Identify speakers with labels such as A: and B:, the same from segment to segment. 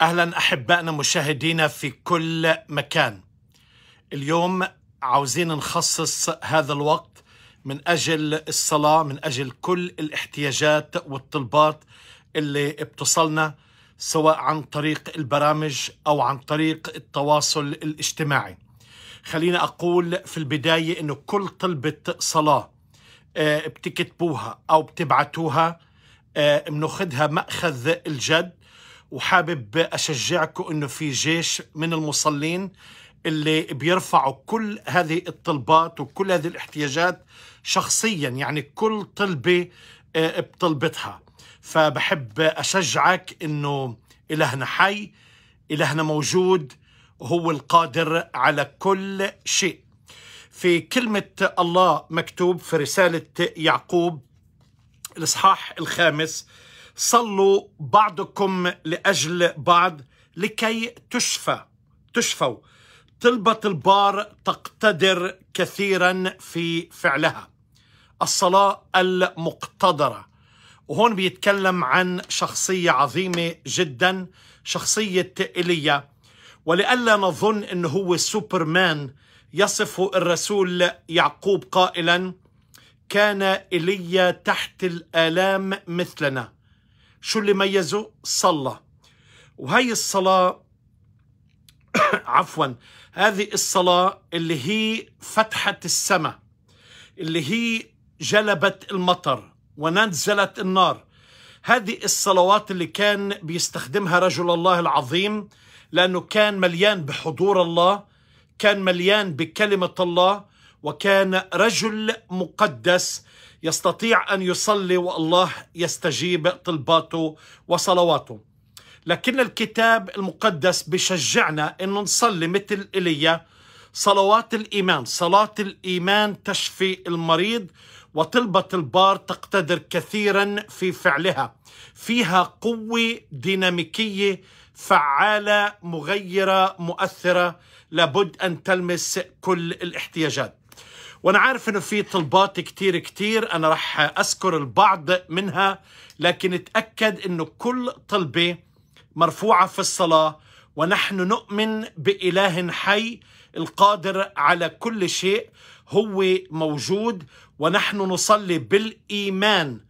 A: اهلا احبائنا مشاهدينا في كل مكان. اليوم عاوزين نخصص هذا الوقت من اجل الصلاه، من اجل كل الاحتياجات والطلبات اللي بتصلنا سواء عن طريق البرامج او عن طريق التواصل الاجتماعي. خلينا اقول في البدايه انه كل طلبه صلاه آه، بتكتبوها او بتبعتوها آه، بناخذها ماخذ الجد وحابب أشجعكم أنه في جيش من المصلين اللي بيرفعوا كل هذه الطلبات وكل هذه الاحتياجات شخصيا يعني كل طلبة آه، بطلبتها فبحب أشجعك أنه إلهنا حي إلهنا موجود هو القادر على كل شيء في كلمة الله مكتوب في رسالة يعقوب الإصحاح الخامس صلوا بعضكم لأجل بعض لكي تشفى تشفوا طلبة البار تقتدر كثيرا في فعلها الصلاة المقتدرة وهون بيتكلم عن شخصية عظيمة جدا شخصية إيليا ولئلا نظن أنه هو سوبرمان يصف الرسول يعقوب قائلا كان إيليا تحت الآلام مثلنا شو اللي ميزه صلى وهي الصلاة عفوا هذه الصلاة اللي هي فتحت السماء اللي هي جلبت المطر ونزلت النار هذه الصلوات اللي كان بيستخدمها رجل الله العظيم لأنه كان مليان بحضور الله كان مليان بكلمة الله وكان رجل مقدس يستطيع أن يصلي والله يستجيب طلباته وصلواته لكن الكتاب المقدس بشجعنا أن نصلي مثل إيليا صلوات الإيمان صلاة الإيمان تشفي المريض وطلبة البار تقتدر كثيرا في فعلها فيها قوة ديناميكية فعالة مغيرة مؤثرة لابد أن تلمس كل الاحتياجات وانا عارف انه في طلبات كتير كتير انا رح اذكر البعض منها لكن اتاكد انه كل طلبه مرفوعه في الصلاه ونحن نؤمن باله حي القادر على كل شيء هو موجود ونحن نصلي بالايمان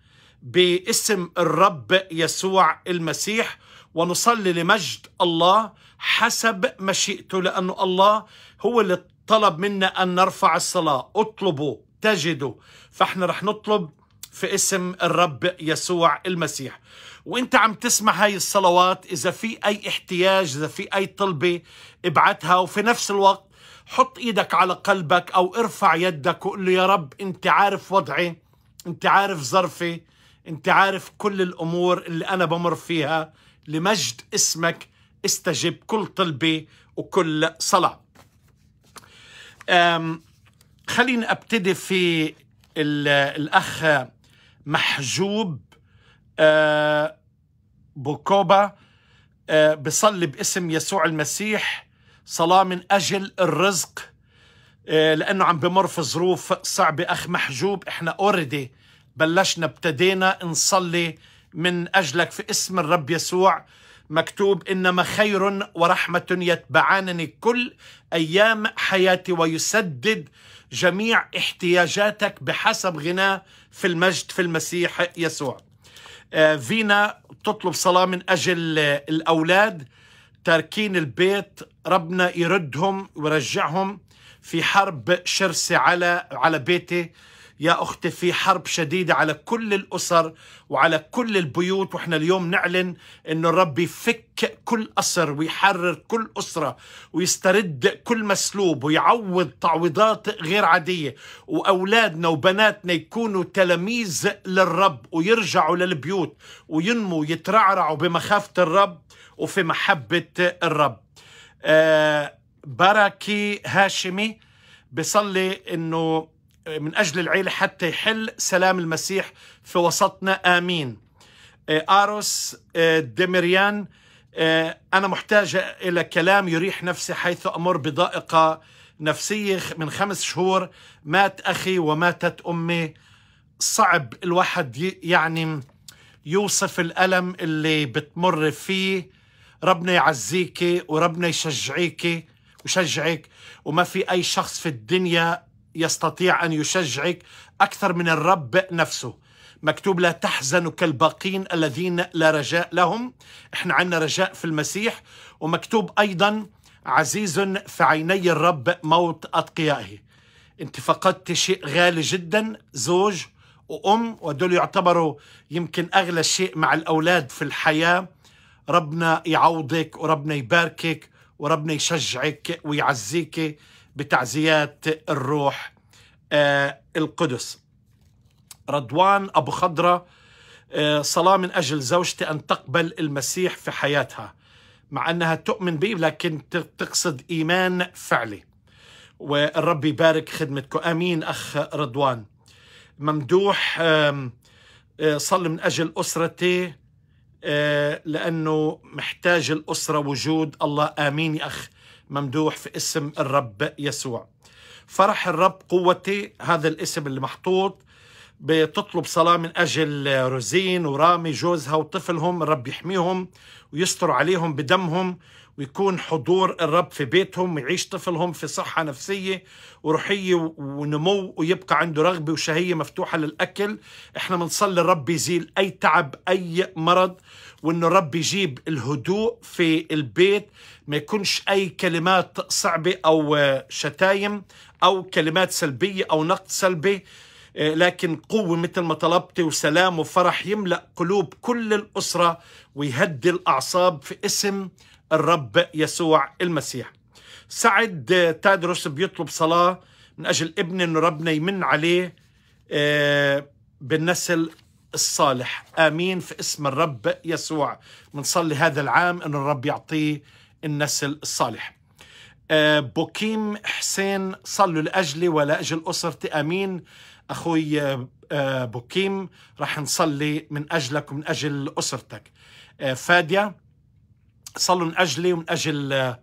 A: باسم الرب يسوع المسيح ونصلي لمجد الله حسب مشيئته لانه الله هو اللي طلب منا أن نرفع الصلاة اطلبوا تجدوا فإحنا رح نطلب في اسم الرب يسوع المسيح وانت عم تسمع هاي الصلوات اذا في اي احتياج اذا في اي طلبة ابعتها وفي نفس الوقت حط ايدك على قلبك او ارفع يدك وقول له يا رب انت عارف وضعي انت عارف ظرفي انت عارف كل الامور اللي انا بمر فيها لمجد اسمك استجب كل طلبة وكل صلاه خليني ابتدي في الاخ محجوب بوكوبا بصلي باسم يسوع المسيح صلاة من أجل الرزق لأنه عم بمر في ظروف صعبة أخ محجوب إحنا أوريدي بلشنا ابتدينا نصلي من أجلك في اسم الرب يسوع مكتوب إنما خير ورحمة يتبعانني كل أيام حياتي ويسدد جميع احتياجاتك بحسب غناه في المجد في المسيح يسوع آه، فينا تطلب صلاة من أجل الأولاد تاركين البيت ربنا يردهم ويرجعهم في حرب شرسة على على بيتي يا أختي في حرب شديدة على كل الأسر وعلى كل البيوت وإحنا اليوم نعلن أنه الرب يفك كل أسر ويحرر كل أسرة ويسترد كل مسلوب ويعوض تعويضات غير عادية وأولادنا وبناتنا يكونوا تلاميذ للرب ويرجعوا للبيوت وينموا يترعرعوا بمخافة الرب وفي محبة الرب آه بركي هاشمي بصلي انه من أجل العيلة حتى يحل سلام المسيح في وسطنا آمين آه، آروس آه، ديمريان آه، أنا محتاجة إلى كلام يريح نفسي حيث أمر بضائقة نفسية من خمس شهور مات أخي وماتت أمي صعب الواحد يعني يوصف الألم اللي بتمر فيه ربنا يعزيكي وربنا يشجعيكي وشجعك وما في أي شخص في الدنيا يستطيع أن يشجعك أكثر من الرب نفسه مكتوب لا تحزنوا كالباقين الذين لا رجاء لهم احنا عندنا رجاء في المسيح ومكتوب أيضا عزيز في عيني الرب موت أتقيائه انت فقدت شيء غالي جدا زوج وأم ودول يعتبروا يمكن أغلى شيء مع الأولاد في الحياة ربنا يعوضك وربنا يباركك وربنا يشجعك ويعزيك بتعزيات الروح آه، القدس رضوان أبو خضرة آه، صلاة من أجل زوجتي أن تقبل المسيح في حياتها مع أنها تؤمن به لكن تقصد إيمان فعلي والرب يبارك خدمتكم امين اخ رضوان ممدوح آه، صلي من اجل اسرتي لانه محتاج الاسره وجود الله امين يا اخ ممدوح في اسم الرب يسوع فرح الرب قوتي هذا الاسم اللي محطوط بتطلب صلاة من أجل روزين ورامي جوزها وطفلهم الرب يحميهم ويستر عليهم بدمهم ويكون حضور الرب في بيتهم ويعيش طفلهم في صحة نفسية وروحية ونمو ويبقى عنده رغبة وشهية مفتوحة للأكل احنا بنصلي الرب يزيل أي تعب أي مرض وانه الرب يجيب الهدوء في البيت ما يكونش اي كلمات صعبه او شتايم او كلمات سلبيه او نقد سلبي إيه، لكن قوة مثل ما طلبتي وسلام وفرح يملأ قلوب كل الأسرة ويهدي الأعصاب في اسم الرب يسوع المسيح سعد آه، تادرس بيطلب صلاة من أجل ابن أن ربنا يمن عليه آه، بالنسل الصالح آمين في اسم الرب يسوع بنصلي هذا العام أن الرب يعطيه النسل الصالح آه، بوكيم حسين صلوا لأجلي ولأجل أسرتي آمين أخوي آه، آه، بوكيم رح نصلي من أجلك ومن أجل أسرتك آه، فادية صلوا من أجلي ومن أجل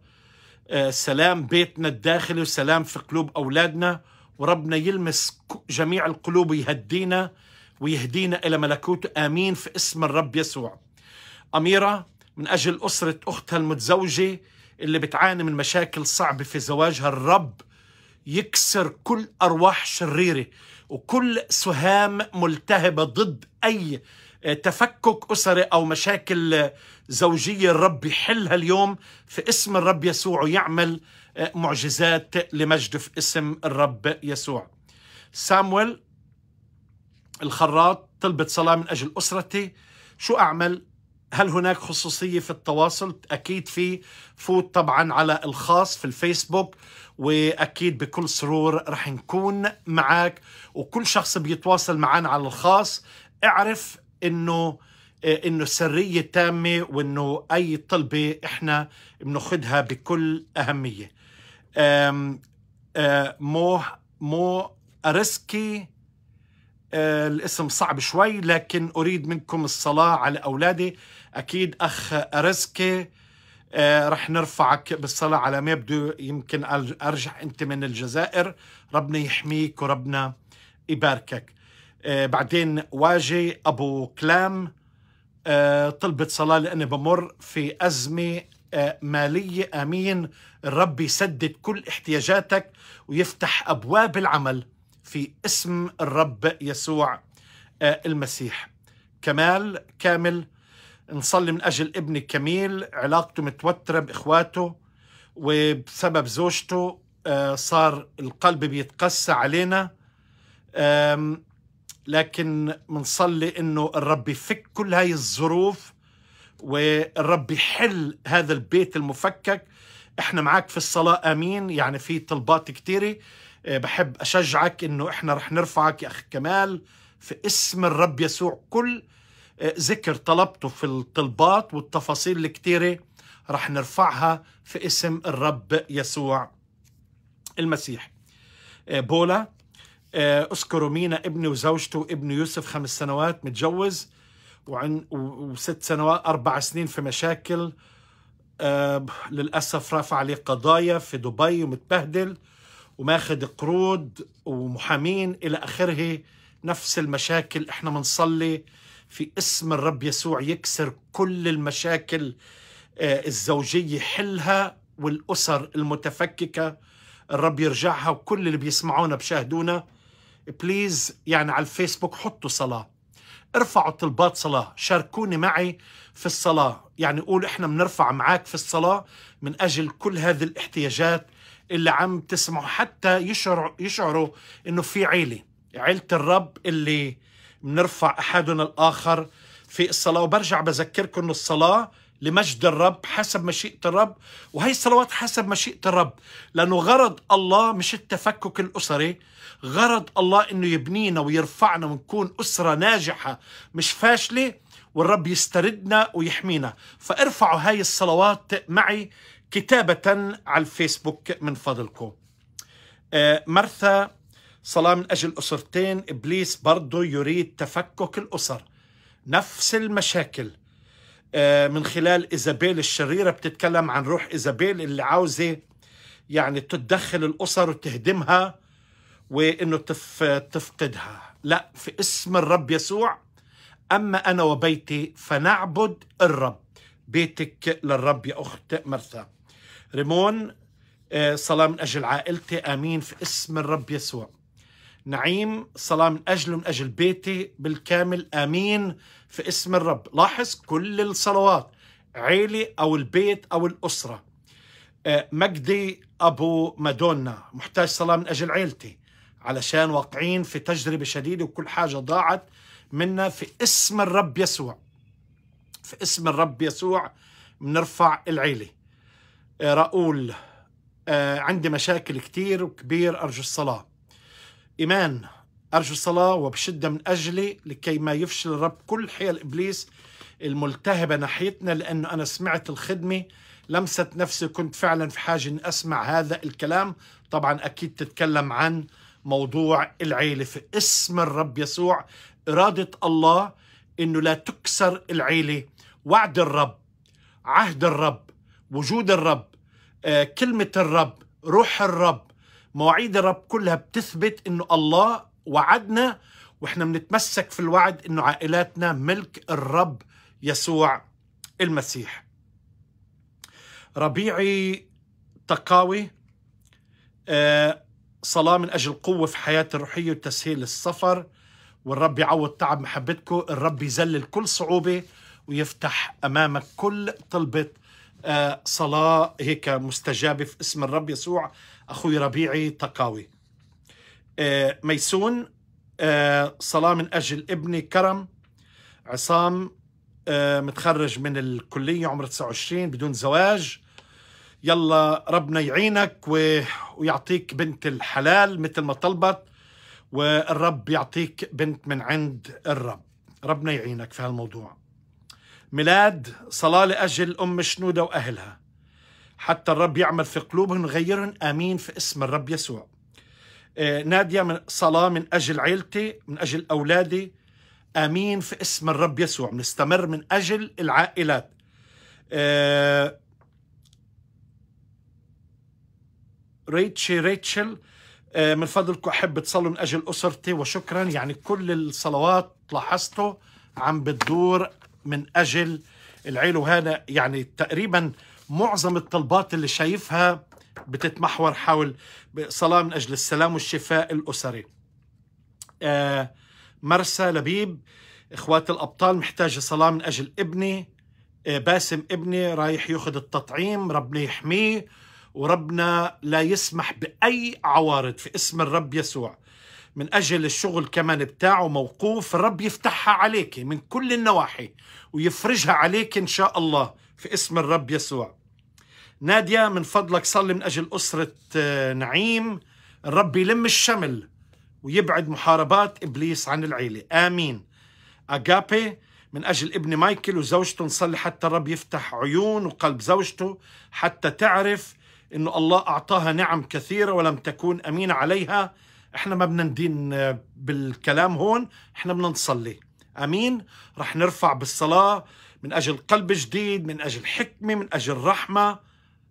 A: سلام بيتنا الداخلي وسلام في قلوب أولادنا وربنا يلمس جميع القلوب ويهدينا ويهدينا إلى ملكوته آمين في اسم الرب يسوع أميرة من أجل أسرة أختها المتزوجة اللي بتعاني من مشاكل صعبة في زواجها الرب يكسر كل أرواح شريرة وكل سهام ملتهبة ضد أي تفكك أسري أو مشاكل زوجية الرب يحلها اليوم في اسم الرب يسوع ويعمل آه، معجزات لمجد في اسم الرب يسوع سامويل الخراط طلبت صلاة من أجل أسرتي شو أعمل هل هناك خصوصية في التواصل أكيد في فوت طبعا على الخاص في الفيسبوك واكيد بكل سرور رح نكون معك وكل شخص بيتواصل معنا على الخاص اعرف انه آه، انه السريه تامه وانه اي طلبه احنا بناخذها بكل اهميه أم أم آه، مو مو ارسكي آه، الاسم صعب شوي لكن اريد منكم الصلاه على اولادي اكيد اخ ارسكي آه، رح نرفعك بالصلاة على ما يبدو يمكن أرجح أنت من الجزائر ربنا يحميك وربنا يباركك آه، بعدين واجي أبو كلام آه، طلبت صلاة لأني بمر في أزمة مالية أمين الرب يسدد كل احتياجاتك ويفتح أبواب العمل في اسم الرب يسوع المسيح كمال كامل نصلي من أجل ابني كميل علاقته متوترة بإخواته وبسبب زوجته آه، صار القلب بيتقسى علينا لكن بنصلي انه الرب يفك كل هاي الظروف والرب يحل هذا البيت المفكك احنا معك في الصلاة امين يعني في طلبات كتيرة آه، بحب اشجعك انه احنا رح نرفعك يا اخ كمال في اسم الرب يسوع كل آه، ذكر طلبته في الطلبات والتفاصيل الكتيرة رح نرفعها في اسم الرب يسوع المسيح آه، بولا آه، اذكروا مينا ابني وزوجته وابنه يوسف خمس سنوات متجوز وعن وست سنوات اربع سنين في مشاكل للاسف رافع عليه قضايا في دبي ومتبهدل وماخذ قروض ومحامين الى اخره نفس المشاكل احنا بنصلي في اسم الرب يسوع يكسر كل المشاكل آه، الزوجية يحلها والأسر المتفككة الرب يرجعها وكل اللي بيسمعونا بشاهدونا بليز يعني على الفيسبوك حطوا صلاة ارفعوا طلبات صلاة شاركوني معي في الصلاة يعني قول احنا بنرفع معاك في الصلاة من أجل كل هذه الاحتياجات اللي عم تسمعوا حتى يشعروا, يشعروا انه في عيلة عيلة الرب اللي بنرفع أحدنا الآخر في الصلاة وبرجع بذكركم انه الصلاة لمجد الرب حسب مشيئة الرب وهي الصلوات حسب مشيئة الرب لأنه غرض الله مش التفكك الأسري غرض الله أنه يبنينا ويرفعنا ونكون أسرة ناجحة مش فاشلة والرب يستردنا ويحمينا فارفعوا هاي الصلوات معي كتابة على الفيسبوك من فضلكم آه، مرثا صلاة من أجل أسرتين إبليس برضه يريد تفكك الأسر نفس المشاكل آه، من خلال إيزابيل الشريرة بتتكلم عن روح إيزابيل اللي عاوزة يعني تتدخل الأسر وتهدمها وإنه تف تفقدها لا في اسم الرب يسوع أما أنا وبيتي فنعبد الرب بيتك للرب يا أخت مرثا ريمون آه، صلاة من أجل عائلتي آمين في اسم الرب يسوع نعيم صلاة من أجل من أجل بيتي بالكامل آمين في اسم الرب لاحظ كل الصلوات عيلي أو البيت أو الأسرة آه، مجدي أبو مادونا محتاج صلاة من أجل عيلتي علشان واقعين في تجربة شديدة وكل حاجة ضاعت منا في اسم الرب يسوع في اسم الرب يسوع بنرفع العيلة آه، راؤول آه، عندي مشاكل كتير وكبير أرجو الصلاة إيمان أرجو الصلاة وبشدة من أجلي لكي ما يفشل الرب كل حيل إبليس الملتهبة ناحيتنا لأنه أنا سمعت الخدمة لمست نفسي كنت فعلا في حاجة أن أسمع هذا الكلام طبعا أكيد تتكلم عن موضوع العيلة في اسم الرب يسوع إرادة الله أنه لا تكسر العيلة وعد الرب عهد الرب وجود الرب آه، كلمة الرب روح الرب مواعيد الرب كلها بتثبت انه الله وعدنا واحنا بنتمسك في الوعد انه عائلاتنا ملك الرب يسوع المسيح ربيعي تقاوي آه صلاة من أجل قوة في حياتي الروحية وتسهيل السفر والرب يعوض تعب محبتكم الرب يذلل كل صعوبة ويفتح أمامك كل طلبة آه صلاة هيك مستجابة في اسم الرب يسوع أخوي ربيعي تقاوي آه، ميسون آه، صلاة من أجل ابني كرم عصام آه، متخرج من الكلية عمره 29 بدون زواج يلا ربنا يعينك ويعطيك بنت الحلال مثل ما طلبت والرب يعطيك بنت من عند الرب ربنا يعينك في هالموضوع ميلاد صلاة لأجل أم شنودة وأهلها حتى الرب يعمل في قلوبهم ويغيرهم امين في اسم الرب يسوع. آه، ناديه من صلاه من اجل عيلتي، من اجل اولادي امين في اسم الرب يسوع، بنستمر من اجل العائلات. آه، ريتشي ريتشل آه، من فضلكم احب تصلوا من اجل اسرتي وشكرا يعني كل الصلوات لاحظته عم بتدور من اجل العيله وهذا يعني تقريبا معظم الطلبات اللي شايفها بتتمحور حول صلاة من أجل السلام والشفاء الأسري آه، مرسى لبيب إخوات الأبطال محتاجة صلاة من أجل ابني آه، باسم ابني رايح ياخذ التطعيم ربنا يحميه وربنا لا يسمح بأي عوارض في اسم الرب يسوع من أجل الشغل كمان بتاعه موقوف الرب يفتحها عليك من كل النواحي ويفرجها عليك إن شاء الله في اسم الرب يسوع نادية من فضلك صلي من أجل أسرة آه، نعيم الرب يلم الشمل ويبعد محاربات إبليس عن العيلة آمين أجابي من أجل ابن مايكل وزوجته نصلي حتى الرب يفتح عيون وقلب زوجته حتى تعرف أنه الله أعطاها نعم كثيرة ولم تكون أمينة عليها احنا ما بدنا ندين آه، بالكلام هون احنا بدنا نصلي امين رح نرفع بالصلاه من اجل قلب جديد من اجل حكمه من اجل رحمه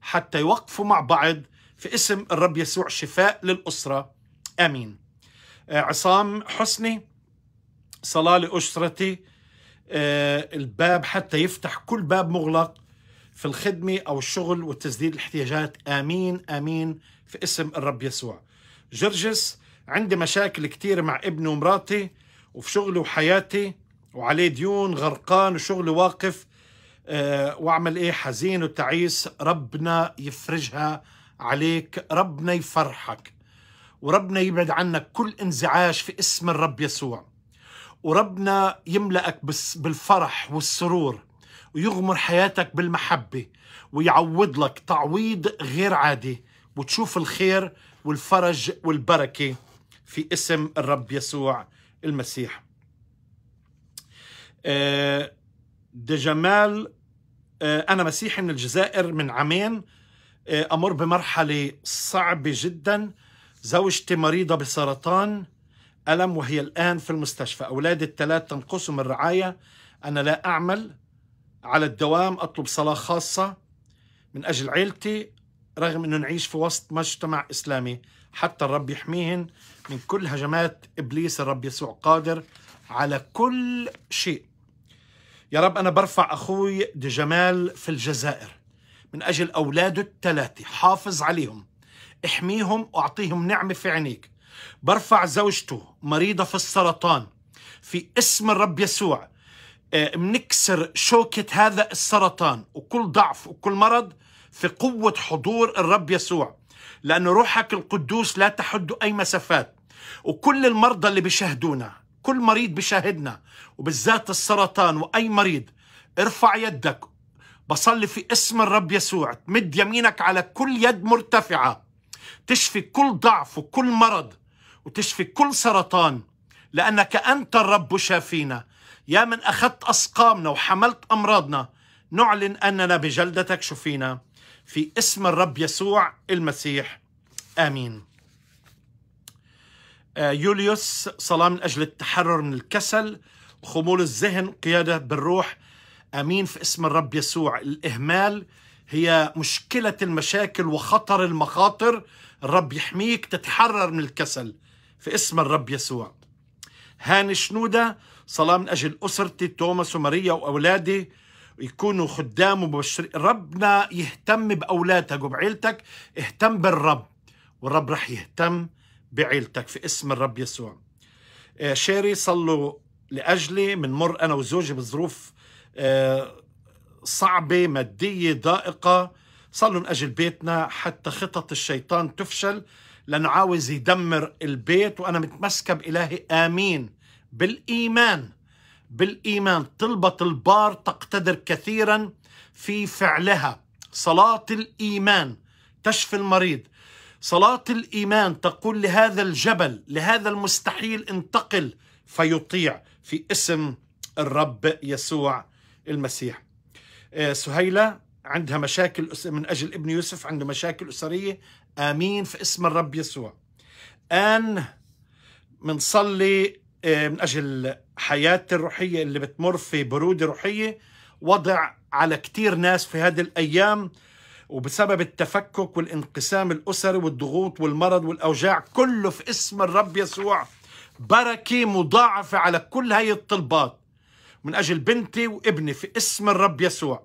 A: حتى يوقفوا مع بعض في اسم الرب يسوع شفاء للأسرة آمين آه، عصام حسني صلاة لأسرتي آه، الباب حتى يفتح كل باب مغلق في الخدمة أو الشغل وتسديد الاحتياجات آمين آمين في اسم الرب يسوع جرجس عندي مشاكل كتير مع ابني ومراتي وفي شغلي وحياتي وعليه ديون غرقان وشغلي واقف آه، واعمل ايه حزين وتعيس ربنا يفرجها عليك ربنا يفرحك وربنا يبعد عنك كل انزعاج في اسم الرب يسوع وربنا يملأك بالفرح والسرور ويغمر حياتك بالمحبة ويعوض لك تعويض غير عادي وتشوف الخير والفرج والبركة في اسم الرب يسوع المسيح آه جمال آه، أنا مسيحي من الجزائر من عامين آه، أمر بمرحلة صعبة جدا زوجتي مريضة بسرطان ألم وهي الآن في المستشفى أولادي الثلاث تنقصهم الرعاية أنا لا أعمل على الدوام أطلب صلاة خاصة من أجل عيلتي رغم أنه نعيش في وسط مجتمع إسلامي حتى الرب يحميهن من كل هجمات إبليس الرب يسوع قادر على كل شيء يا رب أنا برفع أخوي جمال في الجزائر من أجل أولاده الثلاثة حافظ عليهم احميهم وأعطيهم نعمة في عينيك برفع زوجته مريضة في السرطان في اسم الرب يسوع آه، منكسر شوكة هذا السرطان وكل ضعف وكل مرض في قوة حضور الرب يسوع لأن روحك القدوس لا تحد أي مسافات وكل المرضى اللي بيشاهدونا كل مريض بشاهدنا وبالذات السرطان واي مريض ارفع يدك بصلي في اسم الرب يسوع تمد يمينك على كل يد مرتفعه تشفي كل ضعف وكل مرض وتشفي كل سرطان لانك انت الرب شافينا يا من اخذت اسقامنا وحملت امراضنا نعلن اننا بجلدتك شفينا في اسم الرب يسوع المسيح امين آه، يوليوس صلاة من أجل التحرر من الكسل خمول الذهن قيادة بالروح أمين في اسم الرب يسوع الإهمال هي مشكلة المشاكل وخطر المخاطر الرب يحميك تتحرر من الكسل في اسم الرب يسوع هاني شنودة صلاة من أجل أسرتي توماس وماريا وأولادي يكونوا خدام ومبشرين ربنا يهتم بأولادك وبعيلتك اهتم بالرب والرب رح يهتم بعيلتك في اسم الرب يسوع آه، شيري صلوا لأجلي بنمر أنا وزوجي بظروف آه، صعبة مادية ضائقة صلوا من أجل بيتنا حتى خطط الشيطان تفشل لأنه عاوز يدمر البيت وأنا متمسكة بإلهي آمين بالإيمان بالإيمان طلبة البار تقتدر كثيرا في فعلها صلاة الإيمان تشفي المريض صلاة الإيمان تقول لهذا الجبل لهذا المستحيل انتقل فيطيع في اسم الرب يسوع المسيح آه، سهيلة عندها مشاكل من أجل ابن يوسف عنده مشاكل أسرية آمين في اسم الرب يسوع أن منصلي آه، من أجل حياتي الروحية اللي بتمر في برودة روحية وضع على كتير ناس في هذه الأيام وبسبب التفكك والانقسام الأسري والضغوط والمرض والأوجاع كله في اسم الرب يسوع بركة مضاعفة على كل هاي الطلبات من أجل بنتي وابني في اسم الرب يسوع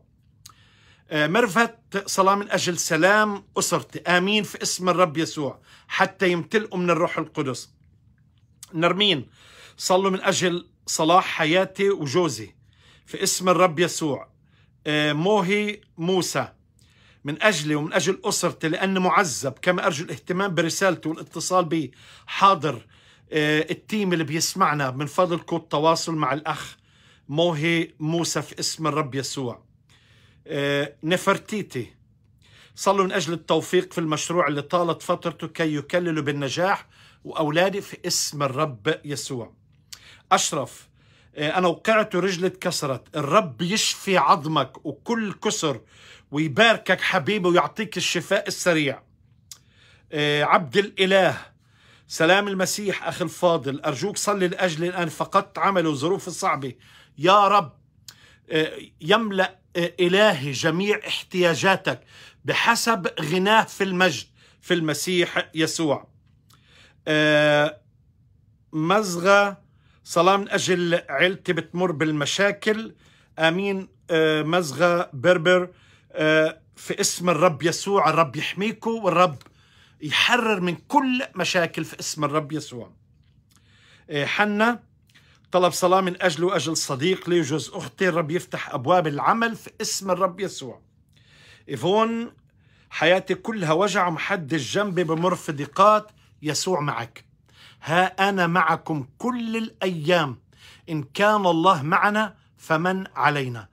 A: آه، مرفت صلاة من أجل سلام أسرتي آمين في اسم الرب يسوع حتى يمتلئوا من الروح القدس نرمين صلوا من أجل صلاح حياتي وجوزي في اسم الرب يسوع آه، موهي موسى من أجلي ومن أجل أسرتي لأني معذب كما أرجو الاهتمام برسالتي والاتصال حاضر آه، التيم اللي بيسمعنا من فضلكم التواصل مع الأخ موهي موسى في اسم الرب يسوع آه، نفرتيتي صلوا من أجل التوفيق في المشروع اللي طالت فترته كي يكللوا بالنجاح وأولادي في اسم الرب يسوع أشرف آه، أنا وقعت ورجلي اتكسرت الرب يشفي عظمك وكل كسر ويباركك حبيبي ويعطيك الشفاء السريع آه، عبد الإله سلام المسيح أخي الفاضل أرجوك صلي لأجلي الآن فقدت عمله وظروف صعبة يا رب آه، يملأ آه، إلهي جميع احتياجاتك بحسب غناه في المجد في المسيح يسوع مزغة صلاة من أجل عيلتي بتمر بالمشاكل آمين مزغة بربر آه، في اسم الرب يسوع الرب يحميكم والرب يحرر من كل مشاكل في اسم الرب يسوع آه، حنا طلب صلاة من أجل وأجل صديق لي وجوز أختي الرب يفتح أبواب العمل في اسم الرب يسوع إيفون حياتي كلها وجع محد جنبي بمر في ضيقات يسوع معك ها أنا معكم كل الأيام إن كان الله معنا فمن علينا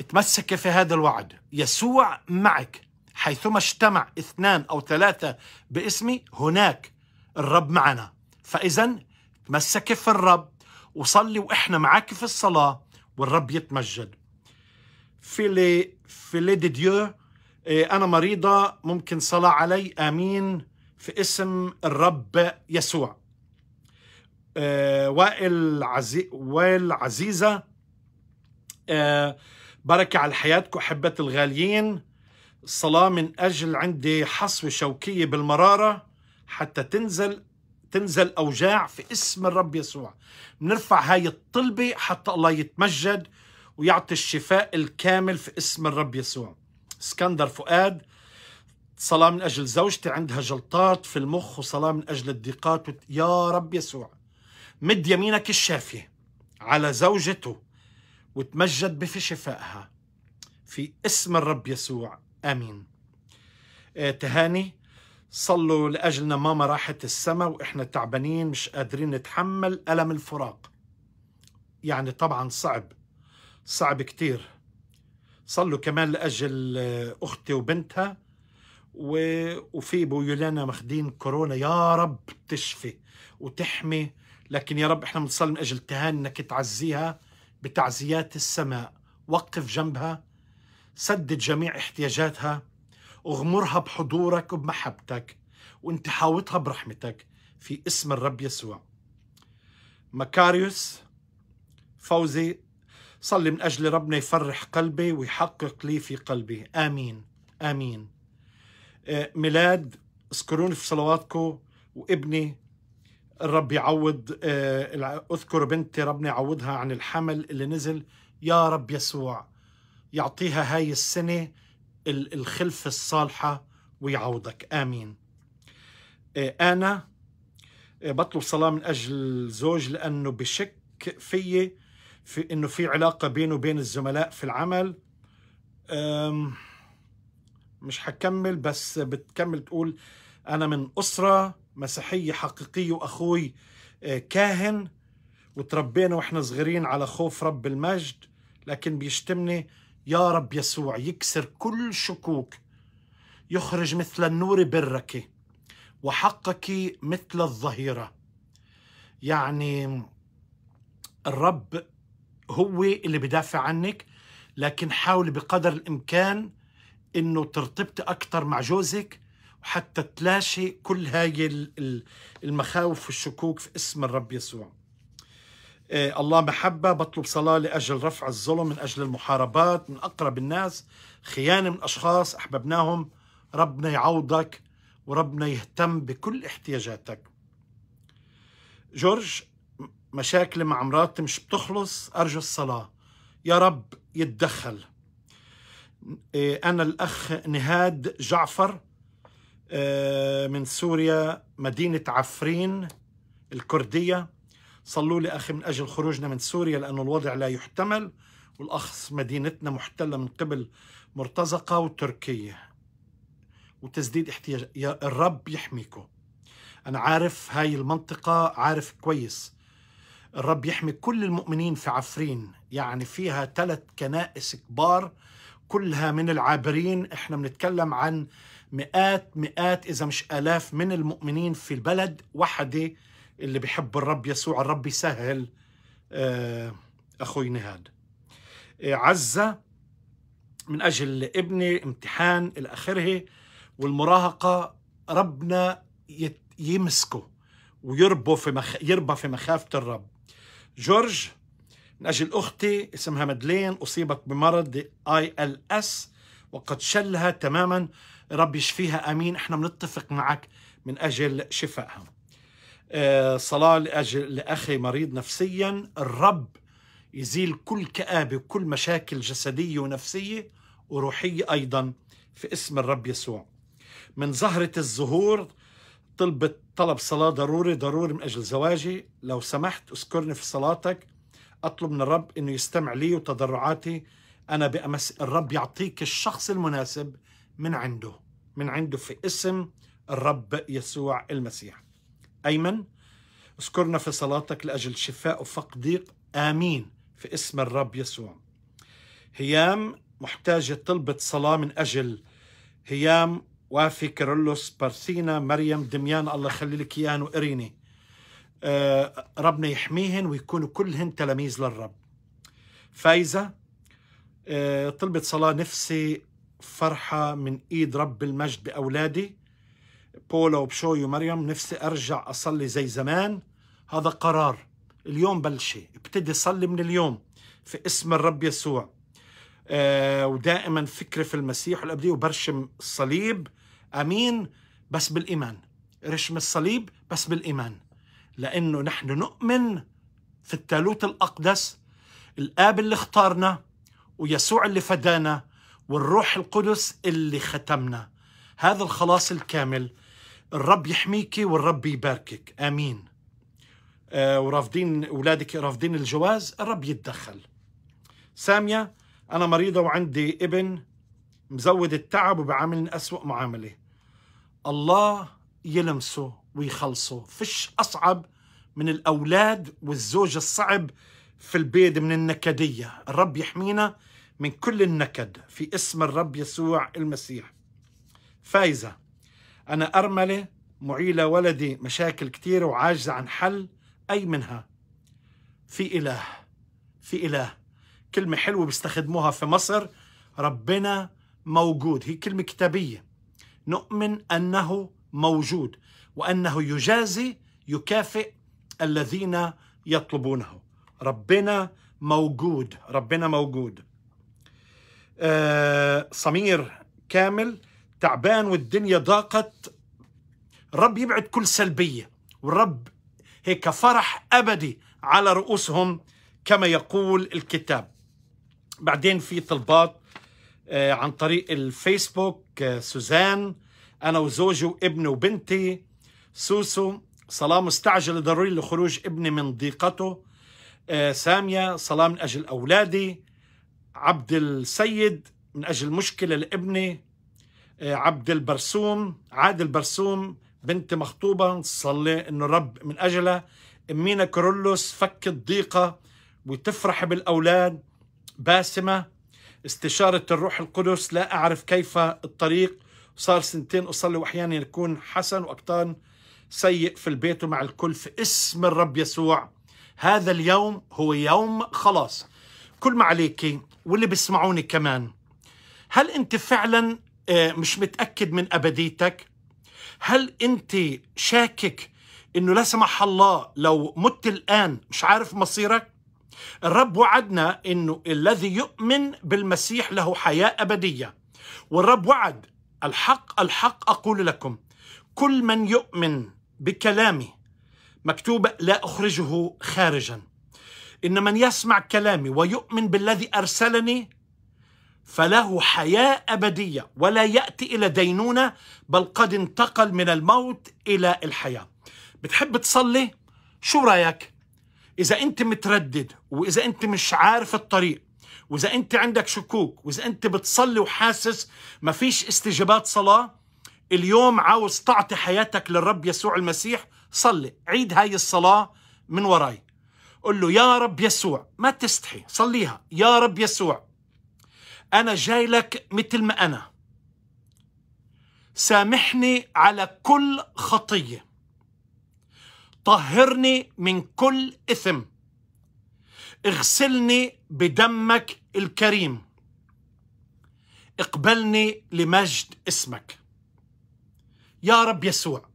A: اتمسك في هذا الوعد يسوع معك حيثما اجتمع اثنان أو ثلاثة باسمي هناك الرب معنا فإذا تمسك في الرب وصلي وإحنا معك في الصلاة والرب يتمجد في في لي دي ديو أنا مريضة ممكن صلاة علي آمين في اسم الرب يسوع إيه، وائل عزي... وائل عزيزة إيه، بركة على حياتكم أحبة الغاليين الصلاة من أجل عندي حصوة شوكية بالمرارة حتى تنزل تنزل أوجاع في اسم الرب يسوع نرفع هاي الطلبة حتى الله يتمجد ويعطي الشفاء الكامل في اسم الرب يسوع اسكندر فؤاد صلاة من أجل زوجتي عندها جلطات في المخ وصلاة من أجل الضيقات يا رب يسوع مد يمينك الشافية على زوجته وتمجد في شفائها في اسم الرب يسوع امين آه، تهاني صلوا لاجلنا ماما راحت السما واحنا تعبانين مش قادرين نتحمل الم الفراق يعني طبعا صعب صعب كتير صلوا كمان لاجل آه، اختي وبنتها و... وفي بويولانا مخدين كورونا يا رب تشفي وتحمي لكن يا رب احنا بنصلي من اجل تهاني انك تعزيها بتعزيات السماء وقف جنبها سدد جميع احتياجاتها اغمرها بحضورك وبمحبتك وانت حاوطها برحمتك في اسم الرب يسوع مكاريوس فوزي صلي من أجل ربنا يفرح قلبي ويحقق لي في قلبي آمين آمين آه، ميلاد اذكروني في صلواتكم وابني الرب يعوض آه، اذكر بنتي ربنا يعوضها عن الحمل اللي نزل يا رب يسوع يعطيها هاي السنه الخلفه الصالحه ويعوضك امين آه، انا آه، بطلب صلاه من اجل الزوج لانه بشك في في انه في علاقه بينه وبين الزملاء في العمل مش حكمل بس بتكمل تقول انا من اسره مسيحيه حقيقيه واخوي آه، كاهن وتربينا واحنا صغيرين على خوف رب المجد لكن بيشتمني يا رب يسوع يكسر كل شكوك يخرج مثل النور برك وحقك مثل الظهيره يعني الرب هو اللي بدافع عنك لكن حاولي بقدر الامكان انه ترتبطي اكثر مع جوزك حتى تلاشي كل هاي المخاوف والشكوك في اسم الرب يسوع آه، الله محبة بطلب صلاة لأجل رفع الظلم من أجل المحاربات من أقرب الناس خيانة من أشخاص أحببناهم ربنا يعوضك وربنا يهتم بكل احتياجاتك جورج مشاكلي مع مراتي مش بتخلص أرجو الصلاة يا رب يتدخل آه، أنا الأخ نهاد جعفر آه، من سوريا مدينة عفرين الكردية صلوا لي أخي من أجل خروجنا من سوريا لأنه الوضع لا يحتمل والأخص مدينتنا محتلة من قبل مرتزقة وتركية وتسديد احتياج يا الرب يحميكم أنا عارف هاي المنطقة عارف كويس الرب يحمي كل المؤمنين في عفرين يعني فيها ثلاث كنائس كبار كلها من العابرين احنا بنتكلم عن مئات مئات إذا مش آلاف من المؤمنين في البلد وحدة اللي بيحب الرب يسوع الرب يسهل آه، أخوي نهاد آه، عزة من أجل ابني امتحان إلى آخره والمراهقة ربنا يمسكه ويربى في مخ... يربى في مخافة الرب جورج من أجل أختي اسمها مدلين أصيبت بمرض آي ال اس وقد شلها تماما رب يشفيها امين احنا بنتفق معك من اجل شفائها آه، صلاه لاجل لاخي مريض نفسيا الرب يزيل كل كآبة وكل مشاكل جسدية ونفسية وروحية أيضا في اسم الرب يسوع من زهرة الزهور طلبت طلب صلاة ضروري ضروري من أجل زواجي لو سمحت اذكرني في صلاتك أطلب من الرب أنه يستمع لي وتضرعاتي أنا بأمس الرب يعطيك الشخص المناسب من عنده من عنده في اسم الرب يسوع المسيح أيمن اذكرنا في صلاتك لأجل شفاء وفق ضيق آمين في اسم الرب يسوع هيام محتاجة طلبة صلاة من أجل هيام وافي كيرلس بارسينا مريم دميان الله يخلي لك اياهن وإريني آه ربنا يحميهن ويكونوا كلهن تلاميذ للرب فايزة آه طلبت صلاة نفسي فرحة من إيد رب المجد بأولادي بولا وبشوي ومريم نفسي أرجع أصلي زي زمان هذا قرار اليوم بلشي ابتدي صلي من اليوم في اسم الرب يسوع آه ودائما فكري في المسيح والأبدية وبرشم الصليب أمين بس بالإيمان رشم الصليب بس بالإيمان لأنه نحن نؤمن في التالوت الأقدس الآب اللي اختارنا ويسوع اللي فدانا والروح القدس اللي ختمنا هذا الخلاص الكامل الرب يحميك والرب يباركك امين آه ورافضين اولادك رافضين الجواز الرب يتدخل ساميه انا مريضه وعندي ابن مزود التعب وبعاملني اسوء معامله الله يلمسه ويخلصه فش اصعب من الاولاد والزوج الصعب في البيت من النكديه الرب يحمينا من كل النكد في اسم الرب يسوع المسيح فايزة أنا أرملة معيلة ولدي مشاكل كثيرة وعاجزة عن حل أي منها في إله في إله كلمة حلوة بيستخدموها في مصر ربنا موجود هي كلمة كتابية نؤمن أنه موجود وأنه يجازي يكافئ الذين يطلبونه ربنا موجود ربنا موجود آه صمير كامل تعبان والدنيا ضاقت الرب يبعد كل سلبيه والرب هيك فرح ابدي على رؤوسهم كما يقول الكتاب بعدين في طلبات آه، عن طريق الفيسبوك آه، سوزان انا وزوجي وابني وبنتي سوسو صلاه مستعجله ضروري لخروج ابني من ضيقته آه، ساميه صلاه من اجل اولادي عبد السيد من أجل مشكلة لابني آه، عبد البرسوم عادل برسوم بنت مخطوبة صلي أنه الرب من أجلها أمينا كرولوس فك الضيقة وتفرح بالأولاد باسمة استشارة الروح القدس لا أعرف كيف الطريق صار سنتين أصلي وأحيانا يكون حسن وأكتان سيء في البيت ومع الكل في اسم الرب يسوع هذا اليوم هو يوم خلاص كل ما عليك واللي بيسمعوني كمان هل انت فعلا آه، مش متاكد من ابديتك هل انت شاكك انه لا سمح الله لو مت الان مش عارف مصيرك الرب وعدنا انه الذي يؤمن بالمسيح له حياه ابديه والرب وعد الحق الحق اقول لكم كل من يؤمن بكلامي مكتوب لا اخرجه خارجا إن من يسمع كلامي ويؤمن بالذي أرسلني فله حياة أبدية ولا يأتي إلى دينونة بل قد انتقل من الموت إلى الحياة بتحب تصلي؟ شو رأيك؟ إذا أنت متردد وإذا أنت مش عارف الطريق وإذا أنت عندك شكوك وإذا أنت بتصلي وحاسس ما فيش استجابات صلاة اليوم عاوز تعطي حياتك للرب يسوع المسيح صلي عيد هاي الصلاة من وراي قل له يا رب يسوع ما تستحي صليها يا رب يسوع أنا جاي لك مثل ما أنا سامحني على كل خطية طهرني من كل إثم اغسلني بدمك الكريم اقبلني لمجد اسمك يا رب يسوع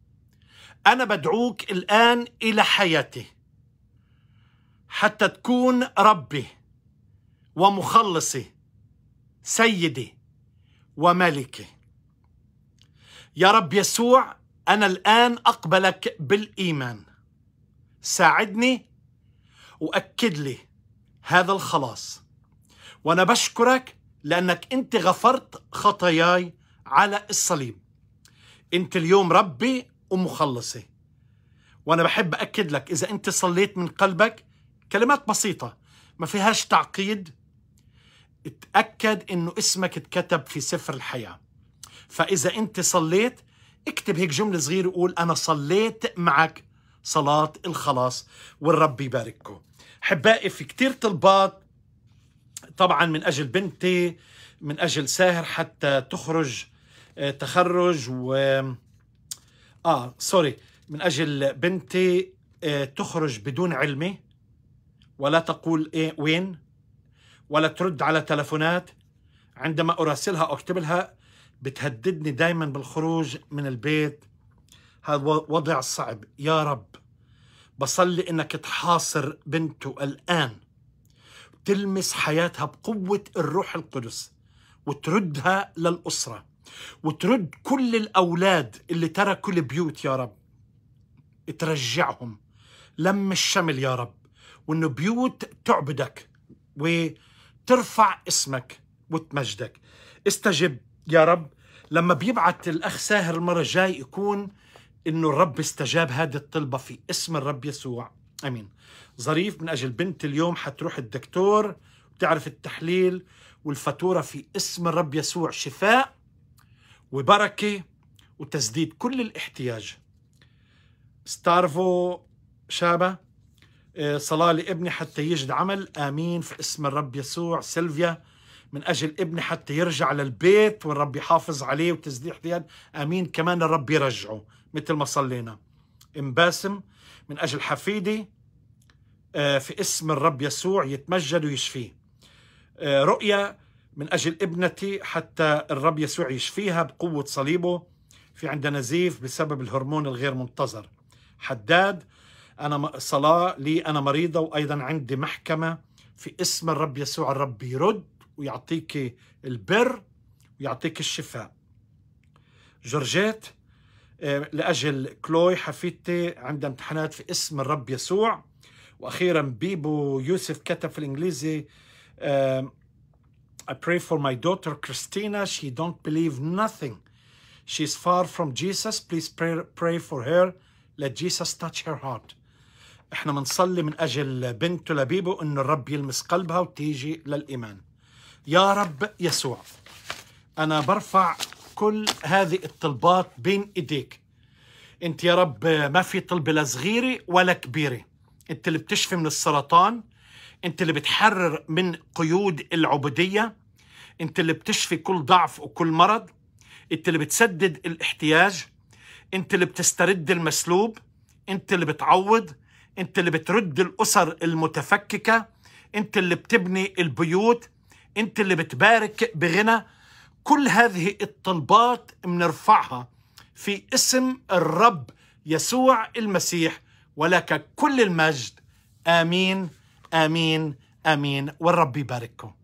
A: أنا بدعوك الآن إلى حياتي حتى تكون ربي ومخلصي سيدي وملكي يا رب يسوع انا الان اقبلك بالايمان ساعدني واكد لي هذا الخلاص وانا بشكرك لانك انت غفرت خطاياي على الصليب انت اليوم ربي ومخلصي وانا بحب اكد لك اذا انت صليت من قلبك كلمات بسيطة ما فيهاش تعقيد اتأكد انه اسمك اتكتب في سفر الحياة فإذا أنت صليت اكتب هيك جملة صغيرة وقول أنا صليت معك صلاة الخلاص والرب يبارككم حبائي في كتير طلبات طبعا من أجل بنتي من أجل ساهر حتى تخرج آه، تخرج و آه سوري من أجل بنتي آه، تخرج بدون علمي ولا تقول إيه وين ولا ترد على تلفونات عندما أراسلها أو أكتب لها بتهددني دايما بالخروج من البيت هذا وضع صعب يا رب بصلي إنك تحاصر بنته الآن تلمس حياتها بقوة الروح القدس وتردها للأسرة وترد كل الأولاد اللي تركوا البيوت يا رب ترجعهم لم الشمل يا رب وأنه بيوت تعبدك وترفع اسمك وتمجدك استجب يا رب لما بيبعت الأخ ساهر المرة الجاي يكون أنه الرب استجاب هذه الطلبة في اسم الرب يسوع أمين ظريف من أجل بنت اليوم حتروح الدكتور وتعرف التحليل والفاتورة في اسم الرب يسوع شفاء وبركة وتسديد كل الاحتياج ستارفو شابة آه، صلاة لابني حتى يجد عمل آمين في اسم الرب يسوع سيلفيا من أجل ابني حتى يرجع للبيت والرب يحافظ عليه وتزديح ديان آمين كمان الرب يرجعه مثل ما صلينا ام باسم من أجل حفيدي آه، في اسم الرب يسوع يتمجد ويشفيه آه، رؤية من أجل ابنتي حتى الرب يسوع يشفيها بقوة صليبه في عندنا نزيف بسبب الهرمون الغير منتظر حداد أنا صلاة لي أنا مريضة وأيضا عندي محكمة في اسم الرب يسوع الرب يرد ويعطيك البر ويعطيك الشفاء جورجيت آه، لأجل كلوي حفيدتي عندها امتحانات في اسم الرب يسوع وأخيرا بيبو يوسف كتب في الإنجليزي I pray for my daughter Christina. She don't believe nothing. She's far from Jesus. Please pray, pray for her. Let Jesus touch her heart. احنا بنصلي من اجل بنته لبيبه انه الرب يلمس قلبها وتيجي للايمان يا رب يسوع انا برفع كل هذه الطلبات بين ايديك انت يا رب ما في طلبة لا صغيرة ولا كبيرة انت اللي بتشفي من السرطان انت اللي بتحرر من قيود العبودية انت اللي بتشفي كل ضعف وكل مرض انت اللي بتسدد الاحتياج انت اللي بتسترد المسلوب انت اللي بتعوض انت اللي بترد الاسر المتفككه انت اللي بتبني البيوت انت اللي بتبارك بغنى كل هذه الطلبات بنرفعها في اسم الرب يسوع المسيح ولك كل المجد امين امين امين والرب يبارككم